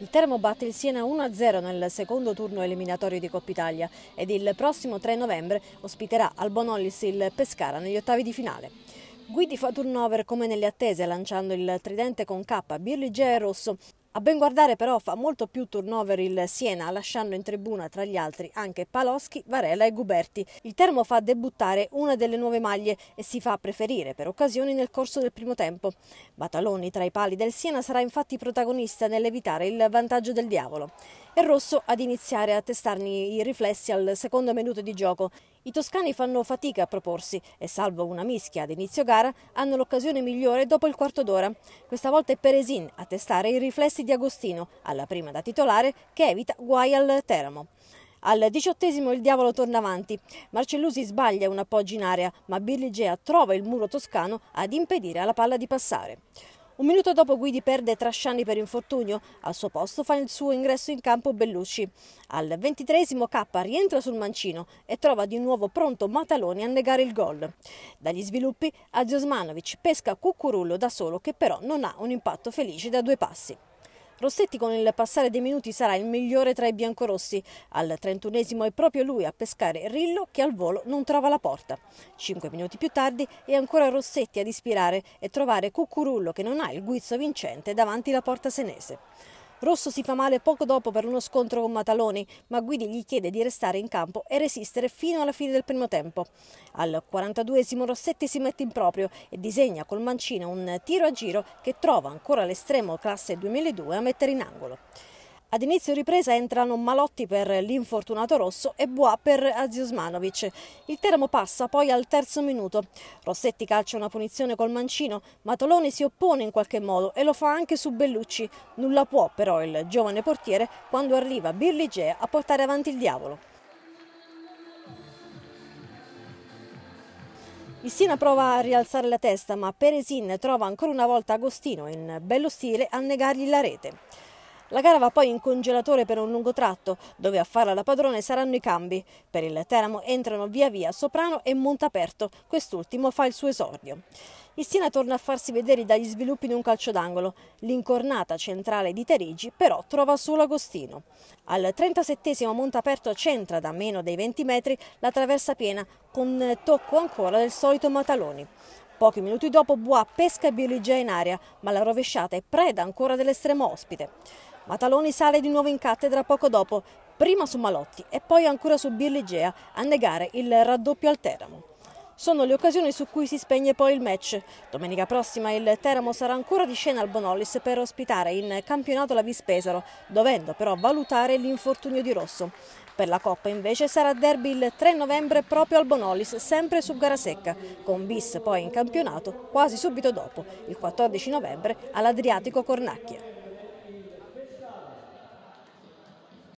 Il Teramo batte il Siena 1-0 nel secondo turno eliminatorio di Coppa Italia ed il prossimo 3 novembre ospiterà al Bonolis il Pescara negli ottavi di finale. Guidi fa turnover come nelle attese lanciando il tridente con K, Birligia e Rosso a ben guardare però fa molto più turnover il Siena, lasciando in tribuna tra gli altri anche Paloschi, Varela e Guberti. Il Termo fa debuttare una delle nuove maglie e si fa preferire per occasioni nel corso del primo tempo. Bataloni tra i pali del Siena sarà infatti protagonista nell'evitare il vantaggio del diavolo. E Rosso ad iniziare a testarne i riflessi al secondo minuto di gioco. I toscani fanno fatica a proporsi e salvo una mischia ad inizio gara hanno l'occasione migliore dopo il quarto d'ora. Questa volta è Peresin a testare i riflessi di Agostino, alla prima da titolare, che evita guai al Teramo. Al diciottesimo il diavolo torna avanti. Marcellusi sbaglia un appoggio in area, ma Birligea trova il muro toscano ad impedire alla palla di passare. Un minuto dopo Guidi perde Trasciani per infortunio, al suo posto fa il suo ingresso in campo Bellucci. Al ventitresimo K rientra sul mancino e trova di nuovo pronto Mataloni a negare il gol. Dagli sviluppi Aziosmanovic pesca Cucurullo da solo che però non ha un impatto felice da due passi. Rossetti con il passare dei minuti sarà il migliore tra i biancorossi. Al 31 è proprio lui a pescare Rillo che al volo non trova la porta. Cinque minuti più tardi è ancora Rossetti ad ispirare e trovare Cucurullo che non ha il guizzo vincente davanti la porta senese. Rosso si fa male poco dopo per uno scontro con Mataloni, ma Guidi gli chiede di restare in campo e resistere fino alla fine del primo tempo. Al 42esimo Rossetti si mette in proprio e disegna col mancino un tiro a giro che trova ancora l'estremo classe 2002 a mettere in angolo. Ad inizio ripresa entrano Malotti per l'infortunato Rosso e Bois per Aziosmanovic. Il Teramo passa poi al terzo minuto. Rossetti calcia una punizione col mancino, ma Toloni si oppone in qualche modo e lo fa anche su Bellucci. Nulla può però il giovane portiere quando arriva Birligea a portare avanti il diavolo. Il Siena prova a rialzare la testa, ma Peresin trova ancora una volta Agostino in bello stile a negargli la rete. La gara va poi in congelatore per un lungo tratto, dove a farla la padrone saranno i cambi. Per il Teramo entrano via via Soprano e Montaperto, quest'ultimo fa il suo esordio. Il Siena torna a farsi vedere dagli sviluppi di un calcio d'angolo. L'incornata centrale di Terigi però trova solo Agostino. Al 37 Montaperto centra da meno dei 20 metri la traversa piena con tocco ancora del solito Mataloni. Pochi minuti dopo Bois pesca Bioligia in aria, ma la rovesciata è preda ancora dell'estremo ospite. Mataloni sale di nuovo in cattedra poco dopo, prima su Malotti e poi ancora su Birligea a negare il raddoppio al Teramo. Sono le occasioni su cui si spegne poi il match. Domenica prossima il Teramo sarà ancora di scena al Bonolis per ospitare in campionato la Vispesaro, dovendo però valutare l'infortunio di Rosso. Per la Coppa invece sarà derby il 3 novembre proprio al Bonolis, sempre su gara secca, con bis poi in campionato quasi subito dopo, il 14 novembre, all'Adriatico Cornacchia.